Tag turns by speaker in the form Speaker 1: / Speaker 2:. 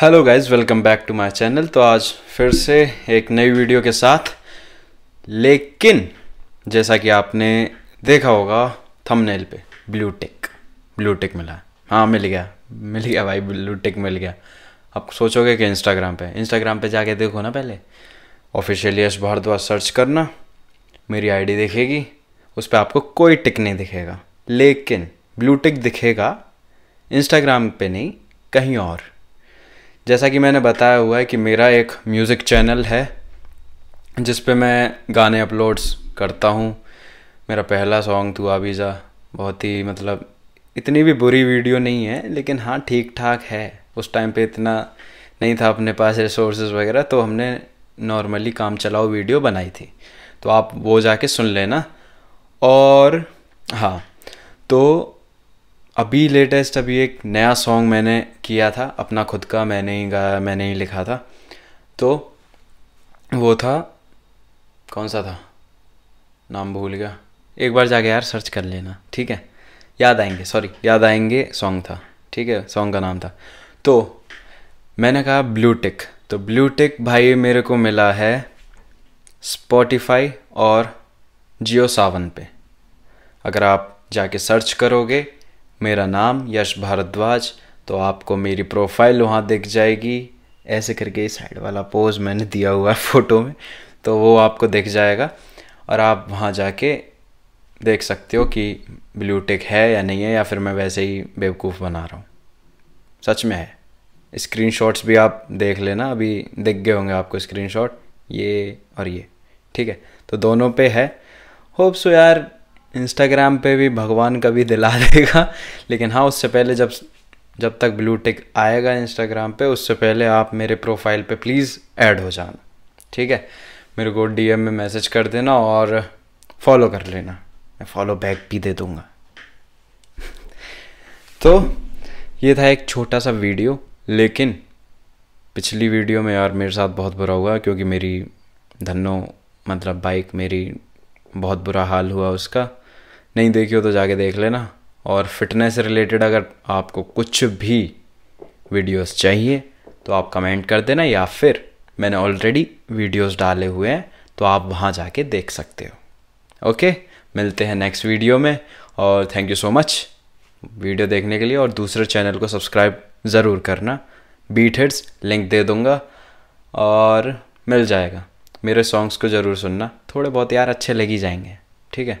Speaker 1: hello guys welcome back to my channel तो आज फिर से एक नई वीडियो के साथ लेकिन जैसा कि आपने देखा होगा थंबनेल पे ब्लू टिक ब्लू टिक मिला हाँ मिल गया मिल गया भाई ब्लू टिक मिल गया आप सोचोगे कि इंस्टाग्राम पे इंस्टाग्राम पे जाके देखो ना पहले ऑफिशियली यश भारद्वाज सर्च करना मेरी आईडी दिखेगी उस पर आपको कोई टिक नहीं दिखेगा लेकिन ब्लू टिक दिखेगा इंस्टाग्राम पे नहीं कहीं और जैसा कि मैंने बताया हुआ है कि मेरा एक म्यूज़िक चैनल है जिस पे मैं गाने अपलोड्स करता हूँ मेरा पहला सॉन्ग तू आबीज़ा बहुत ही मतलब इतनी भी बुरी वीडियो नहीं है लेकिन हाँ ठीक ठाक है उस टाइम पे इतना नहीं था अपने पास रिसोर्सेज वगैरह तो हमने नॉर्मली काम चलाओ वीडियो बनाई थी तो आप वो जाके सुन लेना और हाँ तो अभी लेटेस्ट अभी एक नया सॉन्ग मैंने किया था अपना खुद का मैंने ही गाया मैंने ही लिखा था तो वो था कौन सा था नाम भूल गया एक बार जाके यार सर्च कर लेना ठीक है याद आएंगे सॉरी याद आएंगे सॉन्ग था ठीक है सॉन्ग का नाम था तो मैंने कहा ब्लू टिक तो ब्लू टिक भाई मेरे को मिला है स्पॉटिफाई और जियो सावन पे अगर आप जाके सर्च करोगे मेरा नाम यश भारद्वाज तो आपको मेरी प्रोफाइल वहाँ दिख जाएगी ऐसे करके साइड वाला पोज मैंने दिया हुआ है फ़ोटो में तो वो आपको दिख जाएगा और आप वहाँ जाके देख सकते हो कि ब्लू टिक है या नहीं है या फिर मैं वैसे ही बेवकूफ़ बना रहा हूँ सच में है स्क्रीन भी आप देख लेना अभी दिख गए होंगे आपको स्क्रीन ये और ये ठीक है तो दोनों पे है होप सो यार इंस्टाग्राम पे भी भगवान कभी दिला देगा लेकिन हाँ उससे पहले जब जब तक ब्लू टिक आएगा इंस्टाग्राम पे उससे पहले आप मेरे प्रोफाइल पे प्लीज़ ऐड हो जाना ठीक है मेरे को डीएम में मैसेज कर देना और फॉलो कर लेना मैं फॉलो बैक भी दे दूँगा तो ये था एक छोटा सा वीडियो लेकिन पिछली वीडियो में यार मेरे साथ बहुत बुरा हुआ क्योंकि मेरी धनो मतलब बाइक मेरी बहुत बुरा हाल हुआ उसका नहीं देखी हो तो जाके देख लेना और फिटनेस रिलेटेड अगर आपको कुछ भी वीडियोस चाहिए तो आप कमेंट कर देना या फिर मैंने ऑलरेडी वीडियोस डाले हुए हैं तो आप वहाँ जाके देख सकते हो ओके मिलते हैं नेक्स्ट वीडियो में और thank you so much video देखने के लिए और दूसरे चैनल को सब्सक्राइब ज़रूर करना बीट हिट्स लिंक दे दूँगा और मिल जाएगा मेरे सॉन्ग्स को ज़रूर सुनना थोड़े बहुत यार अच्छे लग ही जाएंगे ठीक है